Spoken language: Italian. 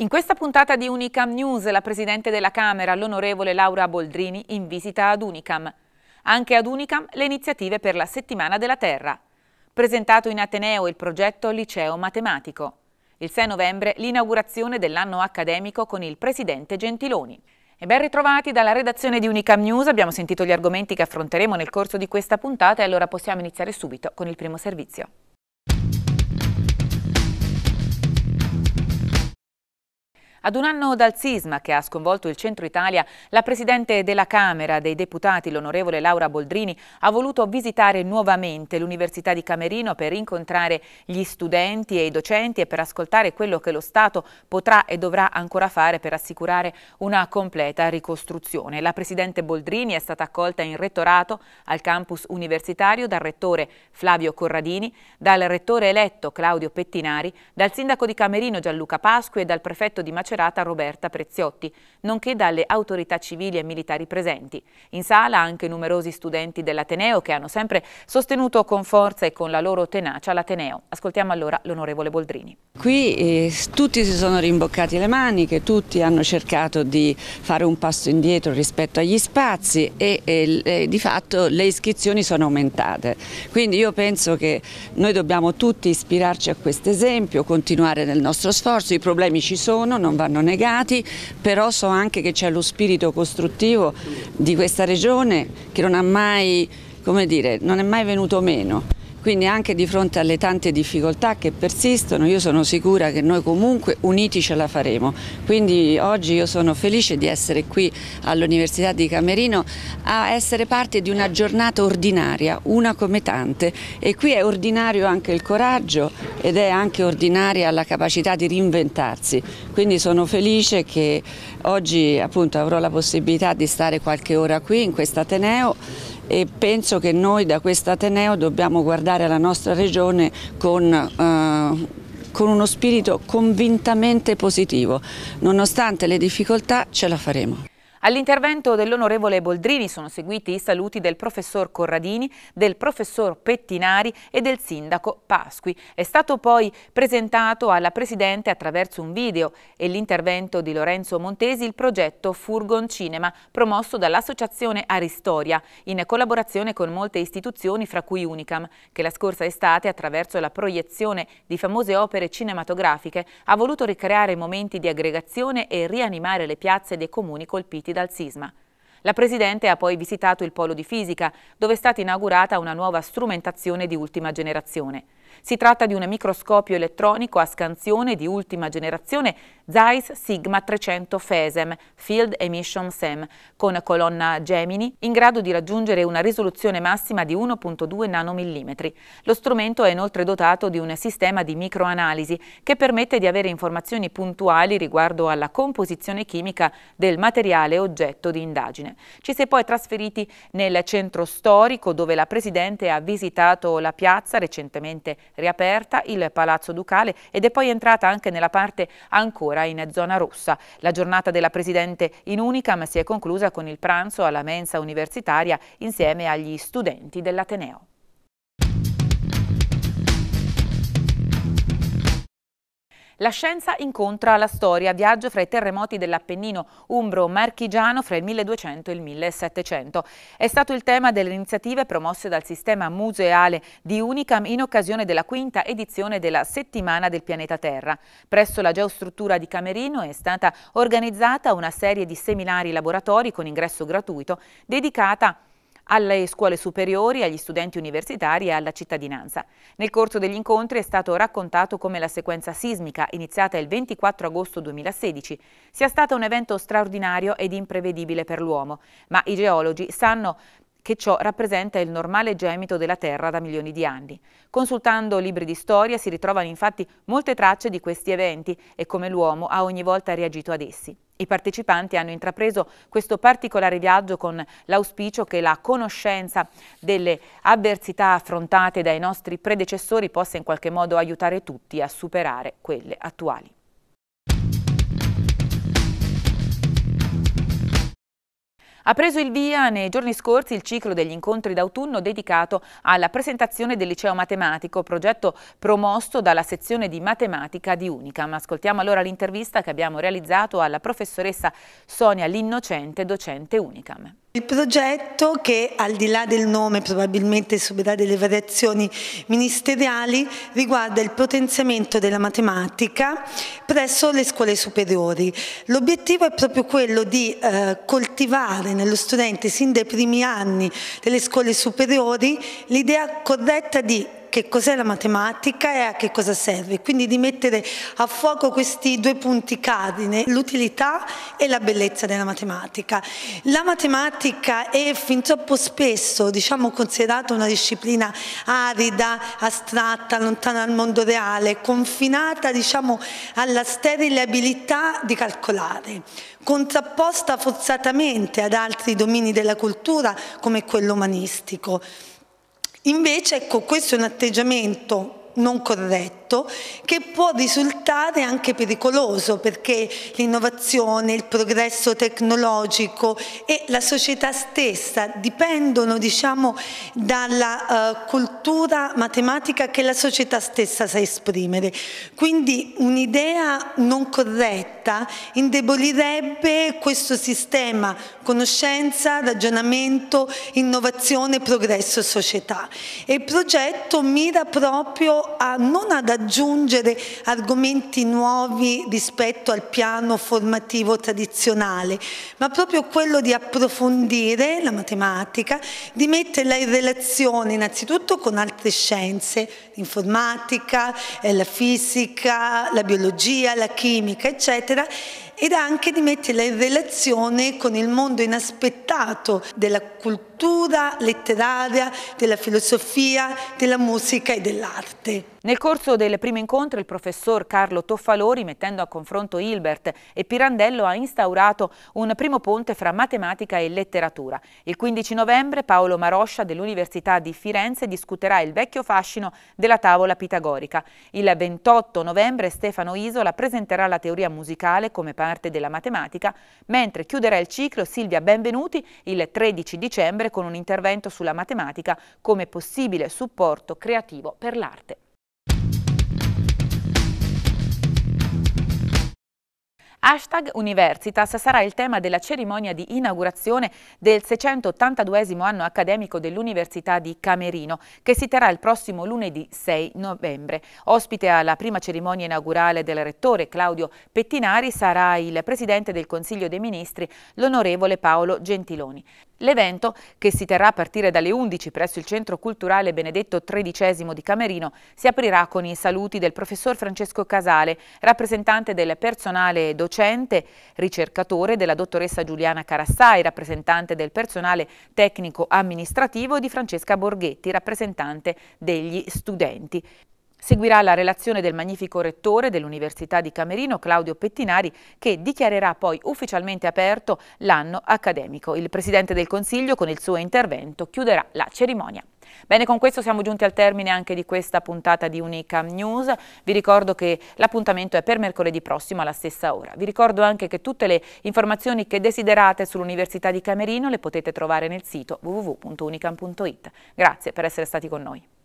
In questa puntata di Unicam News la Presidente della Camera, l'onorevole Laura Boldrini, in visita ad Unicam. Anche ad Unicam le iniziative per la Settimana della Terra. Presentato in Ateneo il progetto Liceo Matematico. Il 6 novembre l'inaugurazione dell'anno accademico con il Presidente Gentiloni. E ben ritrovati dalla redazione di Unicam News, abbiamo sentito gli argomenti che affronteremo nel corso di questa puntata e allora possiamo iniziare subito con il primo servizio. Ad un anno dal sisma che ha sconvolto il centro Italia, la Presidente della Camera dei Deputati, l'onorevole Laura Boldrini, ha voluto visitare nuovamente l'Università di Camerino per incontrare gli studenti e i docenti e per ascoltare quello che lo Stato potrà e dovrà ancora fare per assicurare una completa ricostruzione. La Presidente Boldrini è stata accolta in rettorato al campus universitario dal Rettore Flavio Corradini, dal Rettore eletto Claudio Pettinari, dal Sindaco di Camerino Gianluca Pasqui e dal Prefetto di Macedonia incarcerata Roberta Preziotti, nonché dalle autorità civili e militari presenti. In sala anche numerosi studenti dell'Ateneo che hanno sempre sostenuto con forza e con la loro tenacia l'Ateneo. Ascoltiamo allora l'onorevole Boldrini. Qui eh, tutti si sono rimboccati le maniche, tutti hanno cercato di fare un passo indietro rispetto agli spazi e, e, e di fatto le iscrizioni sono aumentate. Quindi io penso che noi dobbiamo tutti ispirarci a questo esempio, continuare nel nostro sforzo, i problemi ci sono, non vanno negati, però so anche che c'è lo spirito costruttivo di questa regione che non, mai, dire, non è mai venuto meno. Quindi anche di fronte alle tante difficoltà che persistono, io sono sicura che noi comunque uniti ce la faremo. Quindi oggi io sono felice di essere qui all'Università di Camerino a essere parte di una giornata ordinaria, una come tante. E qui è ordinario anche il coraggio ed è anche ordinaria la capacità di reinventarsi. Quindi sono felice che oggi appunto avrò la possibilità di stare qualche ora qui in questo Ateneo e penso che noi da questo Ateneo dobbiamo guardare la nostra regione con, eh, con uno spirito convintamente positivo. Nonostante le difficoltà ce la faremo. All'intervento dell'onorevole Boldrini sono seguiti i saluti del professor Corradini, del professor Pettinari e del sindaco Pasqui. È stato poi presentato alla Presidente attraverso un video e l'intervento di Lorenzo Montesi il progetto Furgon Cinema, promosso dall'associazione Aristoria, in collaborazione con molte istituzioni fra cui Unicam, che la scorsa estate attraverso la proiezione di famose opere cinematografiche ha voluto ricreare momenti di aggregazione e rianimare le piazze dei comuni colpiti dal sisma. La Presidente ha poi visitato il polo di fisica, dove è stata inaugurata una nuova strumentazione di ultima generazione. Si tratta di un microscopio elettronico a scansione di ultima generazione Zeiss Sigma 300 FESEM Field Emission SEM con colonna Gemini in grado di raggiungere una risoluzione massima di 1.2 nanomillimetri. Lo strumento è inoltre dotato di un sistema di microanalisi che permette di avere informazioni puntuali riguardo alla composizione chimica del materiale oggetto di indagine. Ci si è poi trasferiti nel centro storico dove la Presidente ha visitato la piazza recentemente riaperta il Palazzo Ducale ed è poi entrata anche nella parte ancora in zona rossa. La giornata della Presidente in Unicam si è conclusa con il pranzo alla mensa universitaria insieme agli studenti dell'Ateneo. La scienza incontra la storia, viaggio fra i terremoti dell'Appennino umbro-marchigiano fra il 1200 e il 1700. È stato il tema delle iniziative promosse dal sistema museale di Unicam in occasione della quinta edizione della Settimana del pianeta Terra. Presso la geostruttura di Camerino è stata organizzata una serie di seminari laboratori con ingresso gratuito dedicata a alle scuole superiori, agli studenti universitari e alla cittadinanza. Nel corso degli incontri è stato raccontato come la sequenza sismica, iniziata il 24 agosto 2016, sia stata un evento straordinario ed imprevedibile per l'uomo, ma i geologi sanno che ciò rappresenta il normale gemito della Terra da milioni di anni. Consultando libri di storia si ritrovano infatti molte tracce di questi eventi e come l'uomo ha ogni volta reagito ad essi. I partecipanti hanno intrapreso questo particolare viaggio con l'auspicio che la conoscenza delle avversità affrontate dai nostri predecessori possa in qualche modo aiutare tutti a superare quelle attuali. Ha preso il via nei giorni scorsi il ciclo degli incontri d'autunno dedicato alla presentazione del liceo matematico, progetto promosso dalla sezione di matematica di Unicam. Ascoltiamo allora l'intervista che abbiamo realizzato alla professoressa Sonia L'Innocente, docente Unicam. Il progetto che al di là del nome probabilmente subirà delle variazioni ministeriali riguarda il potenziamento della matematica presso le scuole superiori. L'obiettivo è proprio quello di eh, coltivare nello studente sin dai primi anni delle scuole superiori l'idea corretta di che cos'è la matematica e a che cosa serve, quindi di mettere a fuoco questi due punti cardine, l'utilità e la bellezza della matematica. La matematica è fin troppo spesso diciamo, considerata una disciplina arida, astratta, lontana dal mondo reale, confinata diciamo, alla sterile abilità di calcolare, contrapposta forzatamente ad altri domini della cultura come quello umanistico. Invece, ecco, questo è un atteggiamento non corretto progetto che può risultare anche pericoloso perché l'innovazione, il progresso tecnologico e la società stessa dipendono diciamo, dalla uh, cultura matematica che la società stessa sa esprimere. Quindi un'idea non corretta indebolirebbe questo sistema conoscenza, ragionamento, innovazione, progresso, società. E il progetto mira proprio a non ad aggiungere argomenti nuovi rispetto al piano formativo tradizionale, ma proprio quello di approfondire la matematica, di metterla in relazione innanzitutto con altre scienze, l'informatica, eh, la fisica, la biologia, la chimica, eccetera, ed anche di metterla in relazione con il mondo inaspettato della cultura letteraria, della filosofia, della musica e dell'arte. Nel corso del primo incontro il professor Carlo Toffalori, mettendo a confronto Hilbert e Pirandello, ha instaurato un primo ponte fra matematica e letteratura. Il 15 novembre Paolo Maroscia dell'Università di Firenze discuterà il vecchio fascino della tavola pitagorica. Il 28 novembre Stefano Isola presenterà la teoria musicale come parola dell'arte della matematica, mentre chiuderà il ciclo Silvia Benvenuti il 13 dicembre con un intervento sulla matematica come possibile supporto creativo per l'arte. Hashtag Universitas sarà il tema della cerimonia di inaugurazione del 682 anno accademico dell'Università di Camerino, che si terrà il prossimo lunedì 6 novembre. Ospite alla prima cerimonia inaugurale del rettore Claudio Pettinari sarà il presidente del Consiglio dei Ministri, l'onorevole Paolo Gentiloni. L'evento, che si terrà a partire dalle 11 presso il Centro Culturale Benedetto XIII di Camerino, si aprirà con i saluti del professor Francesco Casale, rappresentante del personale docente, ricercatore della dottoressa Giuliana Carassai, rappresentante del personale tecnico amministrativo e di Francesca Borghetti, rappresentante degli studenti. Seguirà la relazione del magnifico rettore dell'Università di Camerino, Claudio Pettinari, che dichiarerà poi ufficialmente aperto l'anno accademico. Il Presidente del Consiglio, con il suo intervento, chiuderà la cerimonia. Bene, con questo siamo giunti al termine anche di questa puntata di Unicam News. Vi ricordo che l'appuntamento è per mercoledì prossimo alla stessa ora. Vi ricordo anche che tutte le informazioni che desiderate sull'Università di Camerino le potete trovare nel sito www.unicam.it. Grazie per essere stati con noi.